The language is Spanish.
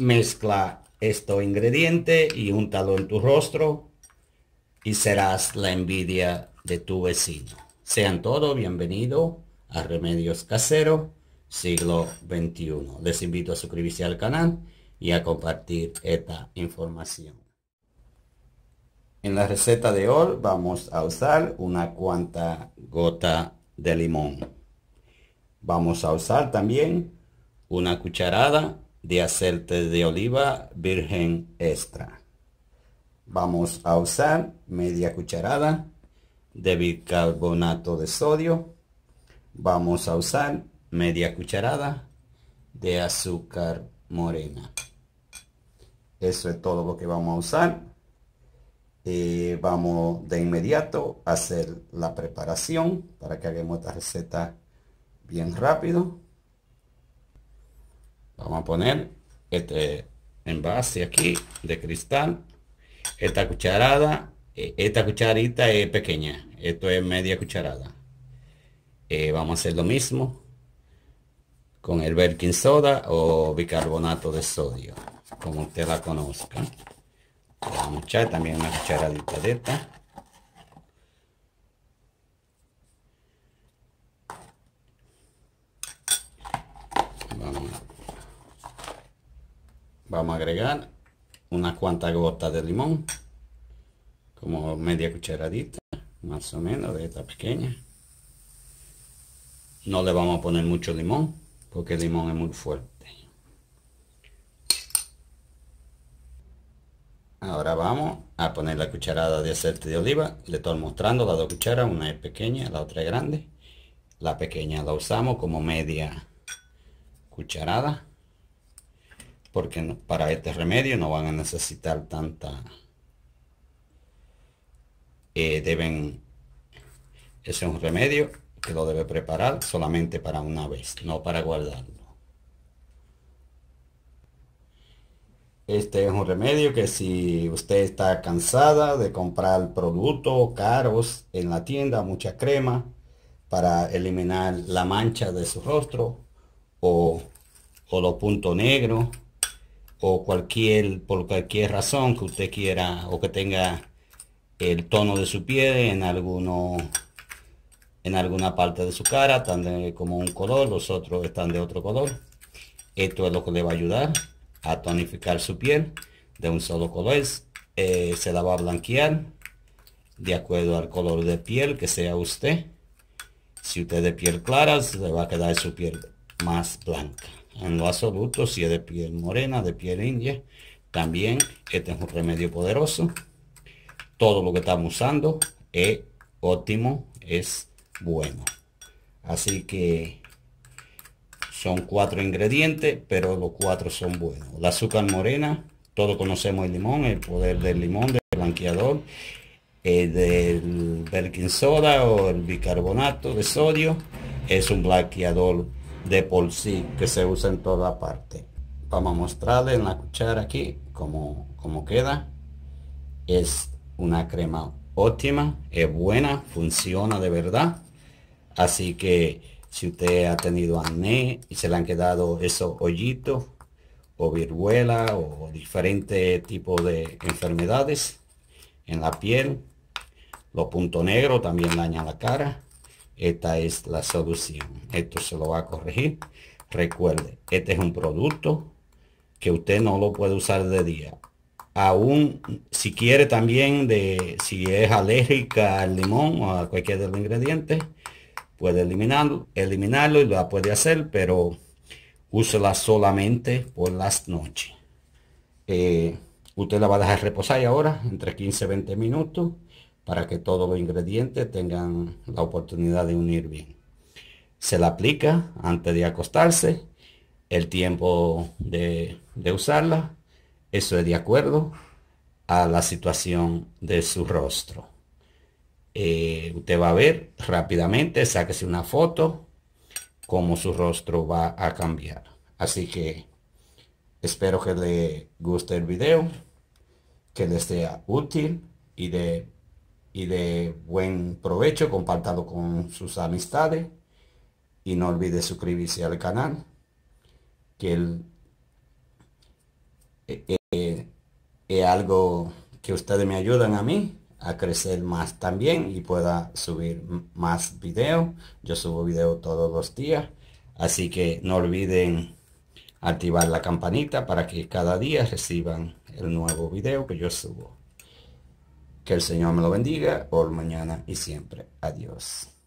Mezcla esto ingrediente y úntalo en tu rostro y serás la envidia de tu vecino. Sean todos bienvenidos a Remedios Caseros siglo XXI. Les invito a suscribirse al canal y a compartir esta información. En la receta de hoy vamos a usar una cuanta gota de limón. Vamos a usar también una cucharada de aceite de oliva virgen extra. Vamos a usar media cucharada de bicarbonato de sodio. Vamos a usar media cucharada de azúcar morena. Eso es todo lo que vamos a usar. y vamos de inmediato a hacer la preparación para que hagamos esta receta bien rápido. Vamos a poner este envase aquí de cristal. Esta cucharada, eh, esta cucharita es pequeña. Esto es media cucharada. Eh, vamos a hacer lo mismo con el baking soda o bicarbonato de sodio, como usted la conozca. vamos a echar también una cucharadita de esta. vamos a agregar una cuanta gotas de limón como media cucharadita más o menos de esta pequeña no le vamos a poner mucho limón porque el limón es muy fuerte ahora vamos a poner la cucharada de aceite de oliva le estoy mostrando las dos cucharas una es pequeña la otra es grande la pequeña la usamos como media cucharada porque para este remedio no van a necesitar tanta eh, deben ese es un remedio que lo debe preparar solamente para una vez no para guardarlo este es un remedio que si usted está cansada de comprar productos caros en la tienda mucha crema para eliminar la mancha de su rostro o, o los puntos negros o cualquier, por cualquier razón que usted quiera o que tenga el tono de su piel en alguno en alguna parte de su cara, tan de, como un color, los otros están de otro color. Esto es lo que le va a ayudar a tonificar su piel de un solo color. Eh, se la va a blanquear de acuerdo al color de piel que sea usted. Si usted es de piel clara, se le va a quedar su piel más blanca en lo absoluto, si es de piel morena, de piel india, también este es un remedio poderoso. Todo lo que estamos usando es óptimo, es bueno. Así que son cuatro ingredientes, pero los cuatro son buenos. El azúcar morena, todos conocemos el limón, el poder del limón, del blanqueador, el eh, del baking soda o el bicarbonato de sodio. Es un blanqueador de por sí que se usa en toda parte. Vamos a mostrarle en la cuchara aquí como queda. Es una crema óptima, es buena, funciona de verdad. Así que si usted ha tenido acné y se le han quedado esos hoyitos o viruela o diferente tipo de enfermedades en la piel, los puntos negros también daña la cara. Esta es la solución. Esto se lo va a corregir. Recuerde, este es un producto que usted no lo puede usar de día. Aún si quiere también de si es alérgica al limón o a cualquier de los ingredientes, puede eliminarlo, eliminarlo y lo puede hacer, pero úsela solamente por las noches. Eh, usted la va a dejar reposar ahora entre 15 20 minutos para que todos los ingredientes tengan la oportunidad de unir bien. Se la aplica antes de acostarse, el tiempo de, usarla, eso es de acuerdo a la situación de su rostro. Eh, usted va a ver rápidamente, sáquese una foto, Como su rostro va a cambiar. Así que espero que le guste el video, que le sea útil y de y de buen provecho, compartado con sus amistades y no olvide suscribirse al canal, que eh, eh, es algo que ustedes me ayudan a mí a crecer más también y pueda subir más videos. Yo subo videos todos los días, así que no olviden activar la campanita para que cada día reciban el nuevo video que yo subo. Que el Señor me lo bendiga por mañana y siempre. Adiós.